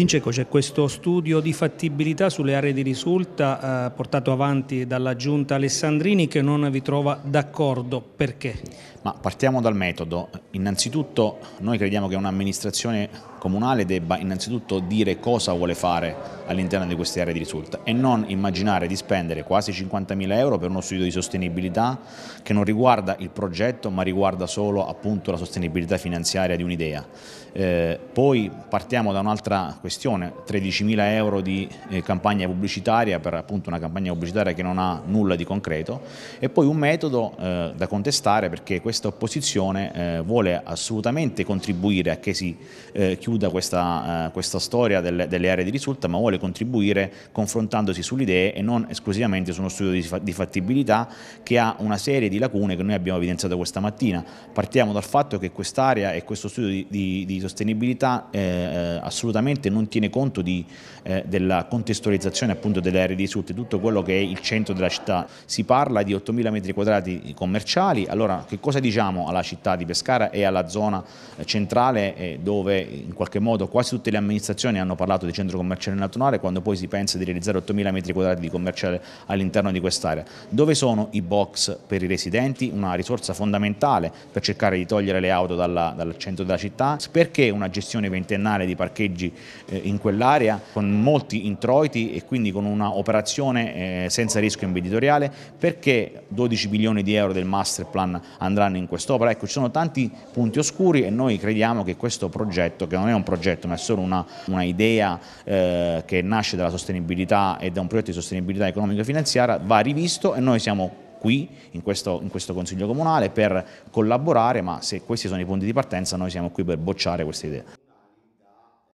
Vinceco, c'è questo studio di fattibilità sulle aree di risulta eh, portato avanti dalla giunta Alessandrini che non vi trova d'accordo. Perché? Ma partiamo dal metodo. Innanzitutto noi crediamo che un'amministrazione comunale debba innanzitutto dire cosa vuole fare all'interno di queste aree di risulta e non immaginare di spendere quasi 50.000 euro per uno studio di sostenibilità che non riguarda il progetto ma riguarda solo appunto la sostenibilità finanziaria di un'idea. Eh, poi partiamo da un'altra questione questione, 13.000 euro di eh, campagna pubblicitaria per appunto una campagna pubblicitaria che non ha nulla di concreto e poi un metodo eh, da contestare perché questa opposizione eh, vuole assolutamente contribuire a che si eh, chiuda questa, eh, questa storia delle, delle, aree di risulta ma vuole contribuire confrontandosi sulle idee e non esclusivamente su uno studio di, di fattibilità che ha una serie di lacune che noi abbiamo evidenziato questa mattina. Partiamo dal fatto che quest'area e questo studio di, di, di sostenibilità eh, assolutamente non tiene conto di, eh, della contestualizzazione appunto delle aree di risulti, tutto quello che è il centro della città. Si parla di 8.000 metri quadrati commerciali, allora che cosa diciamo alla città di Pescara e alla zona eh, centrale eh, dove in qualche modo quasi tutte le amministrazioni hanno parlato di centro commerciale naturale quando poi si pensa di realizzare 8.000 metri quadrati di commerciale all'interno di quest'area. Dove sono i box per i residenti? Una risorsa fondamentale per cercare di togliere le auto dalla, dal centro della città. Perché una gestione ventennale di parcheggi eh, in quell'area con molti introiti e quindi con un'operazione eh, senza rischio imprenditoriale perché 12 milioni di euro del master plan andranno in quest'opera? Ecco, ci sono tanti punti oscuri e noi crediamo che questo progetto, che non è un progetto ma è solo un'idea una eh, che nasce dalla sostenibilità e da un progetto di sostenibilità economica e finanziaria va rivisto e noi siamo qui in questo, in questo, Consiglio Comunale per collaborare, ma se questi sono i punti di partenza noi siamo qui per bocciare questa idea.